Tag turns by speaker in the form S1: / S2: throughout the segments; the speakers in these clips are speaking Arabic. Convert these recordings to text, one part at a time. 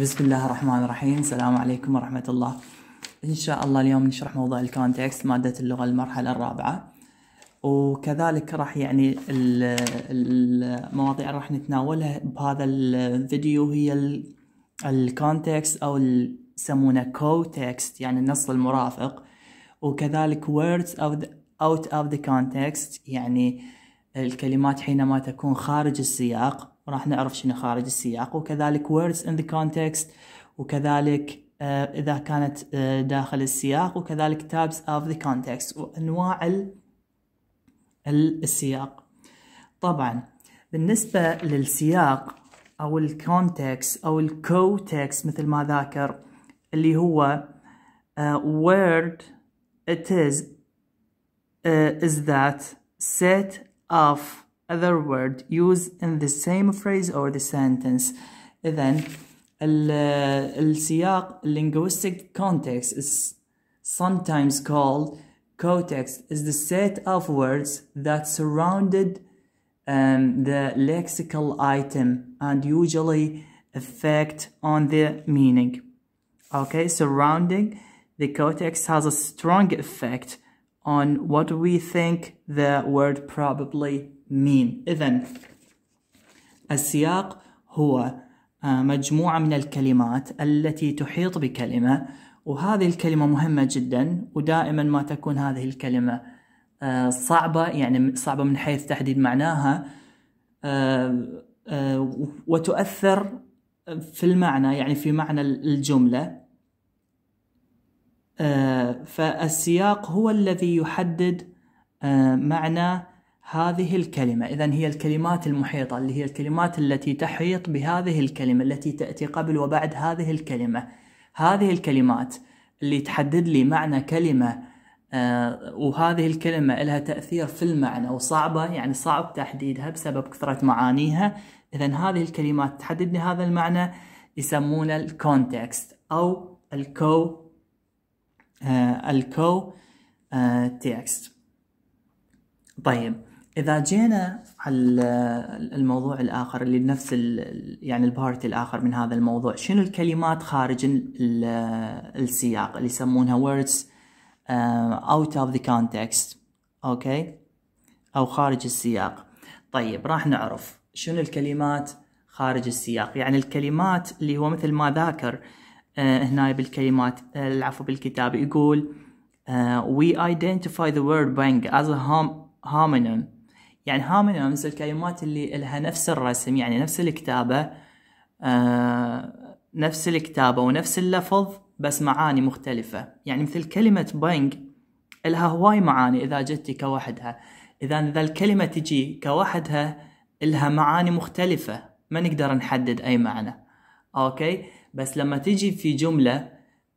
S1: بسم الله الرحمن الرحيم السلام عليكم ورحمة الله إن شاء الله اليوم نشرح موضوع الكونتكست مادة اللغة المرحلة الرابعة وكذلك راح يعني المواضيع اللي راح نتناولها بهذا الفيديو هي الكونتكست أو يسمونه كوتكست يعني النص المرافق وكذلك words out of the context يعني الكلمات حينما تكون خارج السياق وراح نعرف شنو خارج السياق وكذلك words in the context وكذلك آه، إذا كانت آه، داخل السياق وكذلك tabs of the context وأنواع ال... السياق طبعا بالنسبة للسياق أو ال context أو ال co-text مثل ما ذاكر اللي هو uh, word it is uh, is that set of other word used in the same phrase or the sentence then السياق linguistic context is sometimes called context is the set of words that surrounded um, the lexical item and usually affect on the meaning okay surrounding the context has a strong effect on what we think the word probably mean إذا السياق هو مجموعة من الكلمات التي تحيط بكلمة وهذه الكلمة مهمة جدا ودائما ما تكون هذه الكلمة صعبة يعني صعبة من حيث تحديد معناها وتؤثر في المعنى يعني في معنى الجملة آه، فالسياق هو الذي يحدد آه، معنى هذه الكلمة إذا هي الكلمات المحيطة اللي هي الكلمات التي تحيط بهذه الكلمة التي تأتي قبل وبعد هذه الكلمة هذه الكلمات اللي تحدد لي معنى كلمة آه، وهذه الكلمة لها تأثير في المعنى وصعبة يعني صعب تحديدها بسبب كثرة معانيها إذا هذه الكلمات تحدد لي هذا المعنى يسمونه الكونتكست أو الكو آه، الكو آه، تكست طيب اذا جينا على الموضوع الاخر اللي نفس يعني البارت الاخر من هذا الموضوع شنو الكلمات خارج السياق اللي يسمونها words آه، out of the context اوكي او خارج السياق طيب راح نعرف شنو الكلمات خارج السياق يعني الكلمات اللي هو مثل ما ذاكر آه، هنا بالكلمات آه، العفو بالكتاب يقول آه، we identify the word bank as a homonym يعني homonyms الكلمات اللي لها نفس الرسم يعني نفس الكتابة نفس الكتابة ونفس اللفظ بس معاني مختلفة يعني مثل كلمة بنك لها هواي معاني إذا جتي كوحدها إذا إذا الكلمة تجي كوحدها لها معاني مختلفة ما نقدر نحدد أي معنى أوكي بس لما تجي في جملة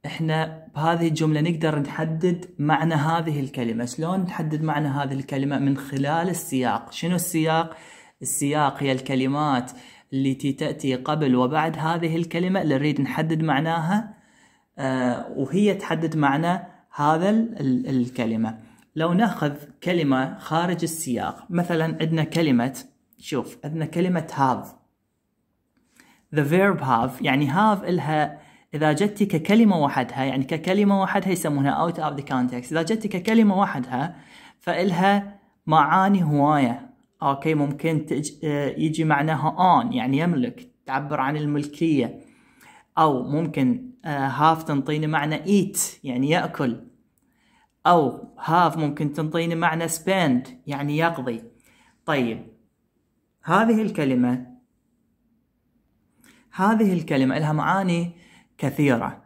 S1: احنا بهذه الجملة نقدر نحدد معنى هذه الكلمة شلون نحدد معنى هذه الكلمة من خلال السياق شنو السياق؟ السياق هي الكلمات اللي تأتي قبل وبعد هذه الكلمة اللي نريد نحدد معناها آه وهي تحدد معنى هذا الكلمة لو ناخذ كلمة خارج السياق مثلا عندنا كلمة شوف عندنا كلمة هذا the verb have يعني have إلها إذا جتي ككلمة وحدها يعني ككلمة وحدها يسمونها out of the context إذا جتي ككلمة وحدها فإلها معاني هواية أوكي ممكن تج... آه، يجي معناها on يعني يملك تعبر عن الملكية أو ممكن آه، have تنطيني معنى eat يعني يأكل أو have ممكن تنطيني معنى spend يعني يقضي طيب هذه الكلمة هذه الكلمة لها معاني كثيرة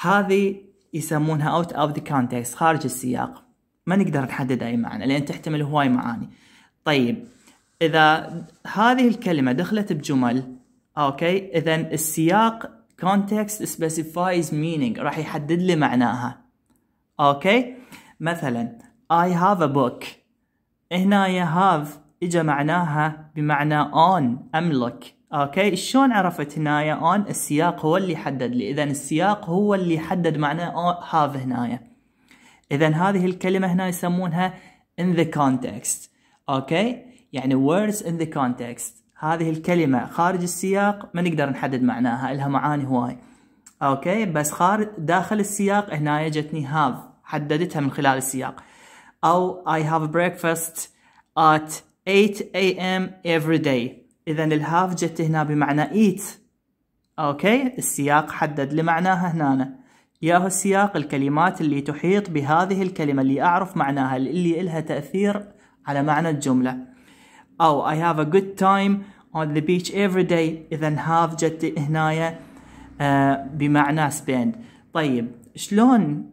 S1: هذه يسمونها out of the context خارج السياق ما نقدر نحدد أي معنى لأن تحتمل هواي معاني طيب إذا هذه الكلمة دخلت بجمل أوكي إذا السياق context specifies meaning راح يحدد لي معناها اوكي مثلا I have a book هنا have إجا معناها بمعنى on املك اوكي شلون عرفت هنايا اون السياق هو اللي حدد لي اذا السياق هو اللي حدد معنى هاف هنايا اذا هذه الكلمه هنا يسمونها in the context اوكي يعني words in the context هذه الكلمه خارج السياق ما نقدر نحدد معناها لها معاني هواي اوكي بس خارج داخل السياق هنا جتني هاف حددتها من خلال السياق او I have breakfast at 8 a.m. every day اذا الهاف جت هنا بمعنى ايت اوكي السياق حدد لمعناها هنا ياهو السياق الكلمات اللي تحيط بهذه الكلمة اللي أعرف معناها اللي إلها تأثير على معنى الجملة أو I have a good time on the beach every day إذا هاف جت هنا آه، بمعنى spend طيب شلون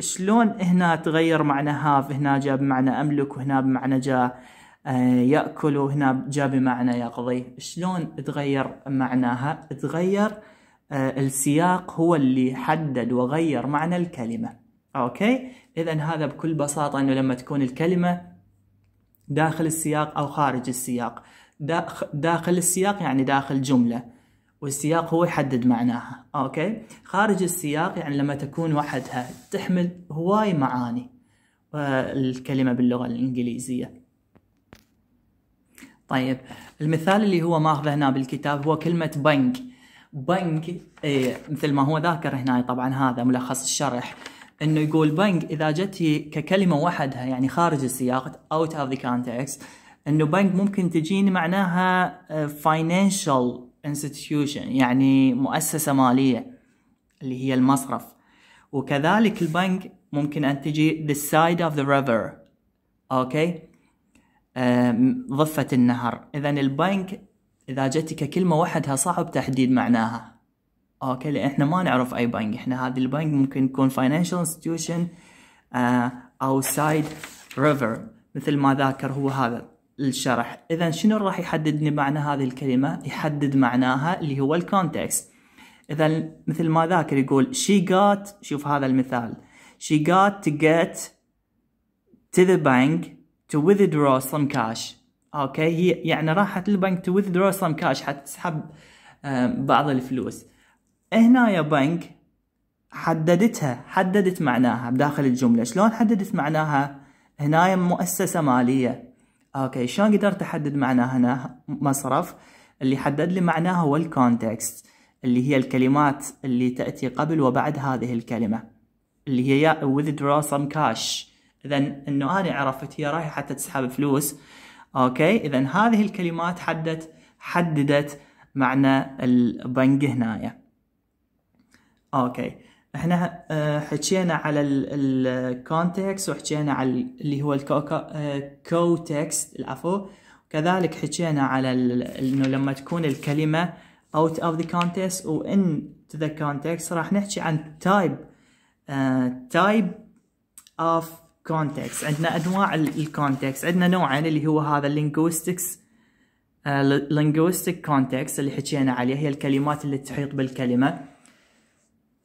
S1: شلون هنا تغير معنى have هنا جاء بمعنى أملك وهنا بمعنى جاء آه، يأكل هنا جاء بمعنى يقضي شلون تغير معناها تغير آه، السياق هو اللي حدد وغير معنى الكلمة أوكي إذا هذا بكل بساطة أنه لما تكون الكلمة داخل السياق أو خارج السياق داخل السياق يعني داخل جملة والسياق هو يحدد معناها أوكي خارج السياق يعني لما تكون وحدها تحمل هواي معاني آه، الكلمة باللغة الإنجليزية طيب المثال اللي هو ماخذه هنا بالكتاب هو كلمة بنك بنك إيه مثل ما هو ذاكر هنا طبعا هذا ملخص الشرح انه يقول بنك اذا جت ككلمه وحدها يعني خارج السياق اوت اوف ذا كونتكست انه بنك ممكن تجيني معناها فاينانشال آه، انستتيوشن يعني مؤسسه ماليه اللي هي المصرف وكذلك البنك ممكن ان تجي the side of the river اوكي okay? ضفة النهر إذا البنك إذا جتك كلمة وحدها صعب تحديد معناها اوكي لان احنا ما نعرف اي بنك احنا هذه البنك ممكن تكون financial institution آه، او side river مثل ما ذاكر هو هذا الشرح اذا شنو راح يحددني معنى هذه الكلمه يحدد معناها اللي هو الكونتكست اذا مثل ما ذاكر يقول she got شوف هذا المثال she got to get to the bank to withdraw some cash اوكي هي يعني راحت البنك to withdraw some cash حتسحب بعض الفلوس هنا يا بنك حددتها حددت معناها بداخل الجملة شلون حددت معناها هنا مؤسسة مالية اوكي شلون قدرت احدد معناها هنا مصرف اللي حدد لي معناها هو الكونتكست اللي هي الكلمات اللي تأتي قبل وبعد هذه الكلمة اللي هي withdraw some cash اذا انه انا عرفت هي رايحه حتى تسحب فلوس اوكي اذا هذه الكلمات حدت حددت معنى البنك هنايا اوكي احنا آه، حكينا على الكونتكست وحكينا على اللي هو الكوتكست آه، العفو كذلك حكينا على انه لما تكون الكلمه out of the context و in to the context راح نحكي عن type uh, type of كونتكست عندنا انواع الكونتكست عندنا نوعين اللي هو هذا اللينغوستكس لينغوستيك كونتكست اللي حكينا عليه هي الكلمات اللي تحيط بالكلمه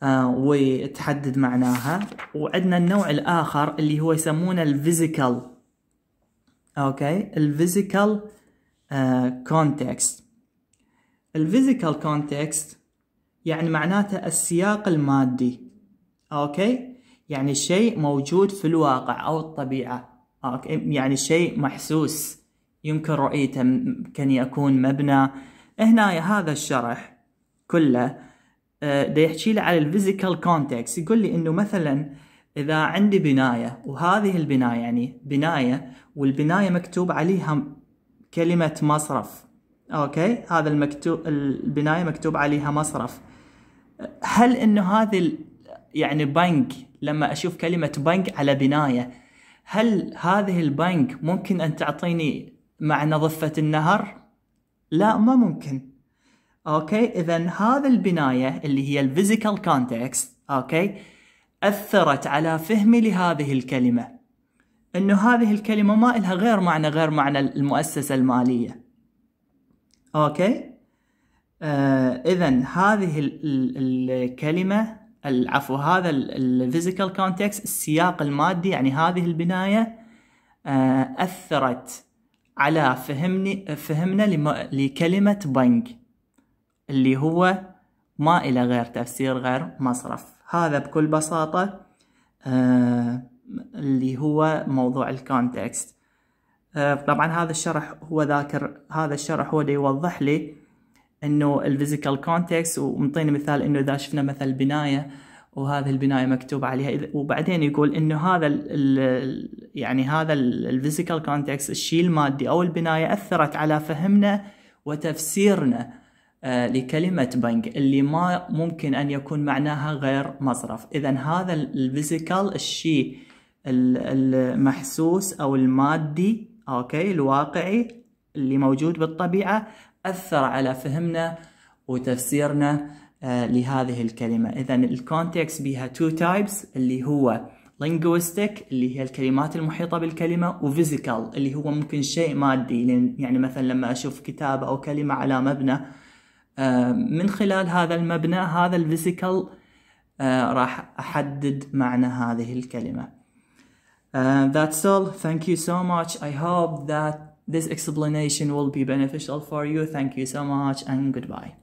S1: آه، وتحدد معناها وعندنا النوع الاخر اللي هو يسمونه الفيزيكال اوكي الفيزيكال كونتكست الفيزيكال كونتكست يعني معناته السياق المادي اوكي يعني شيء موجود في الواقع أو الطبيعة يعني شيء محسوس يمكن رؤيته كان يكون مبنى هنا هذا الشرح كله آه، ده يحكي لي على الفيزيكال كونتكست يقول لي انه مثلا اذا عندي بنايه وهذه البنايه يعني بنايه والبنايه مكتوب عليها كلمه مصرف اوكي هذا المكتوب البنايه مكتوب عليها مصرف هل انه هذه يعني بنك لما اشوف كلمه بنك على بنايه هل هذه البنك ممكن ان تعطيني معنى ضفه النهر لا ما ممكن اوكي اذا هذا البنايه اللي هي الفيزيكال كونتكست اوكي اثرت على فهمي لهذه الكلمه انه هذه الكلمه ما لها غير معنى غير معنى المؤسسه الماليه اوكي آه اذا هذه الـ الـ الكلمه العفو هذا الفيزيكال كونتكست السياق المادي يعني هذه البنايه آه، اثرت على فهمني فهمنا لكلمه بنك اللي هو ما إلى غير تفسير غير مصرف هذا بكل بساطة آه، اللي هو موضوع الكونتكست آه، طبعا هذا الشرح هو ذاكر هذا الشرح هو اللي يوضح لي انه الفيزيكال كونتكست ومعطيني مثال انه اذا شفنا مثلا بنايه وهذه البنايه مكتوب عليها وبعدين يقول انه هذا الـ الـ يعني هذا الفيزيكال كونتكست الشيء المادي او البنايه اثرت على فهمنا وتفسيرنا آه، لكلمة بنك اللي ما ممكن أن يكون معناها غير مصرف إذا هذا الفيزيكال الشيء المحسوس أو المادي أوكي الواقعي اللي موجود بالطبيعة أثر على فهمنا وتفسيرنا آه، لهذه الكلمة إذا الكونتكست بيها تو تايبس اللي هو linguistic اللي هي الكلمات المحيطة بالكلمة وفيزيكال اللي هو ممكن شيء مادي يعني مثلا لما أشوف كتاب أو كلمة على مبنى آه، من خلال هذا المبنى هذا الفيزيكال راح أحدد معنى هذه الكلمة. Uh, that's all. Thank you so much. I hope that This explanation will be beneficial for you. Thank you so much and goodbye.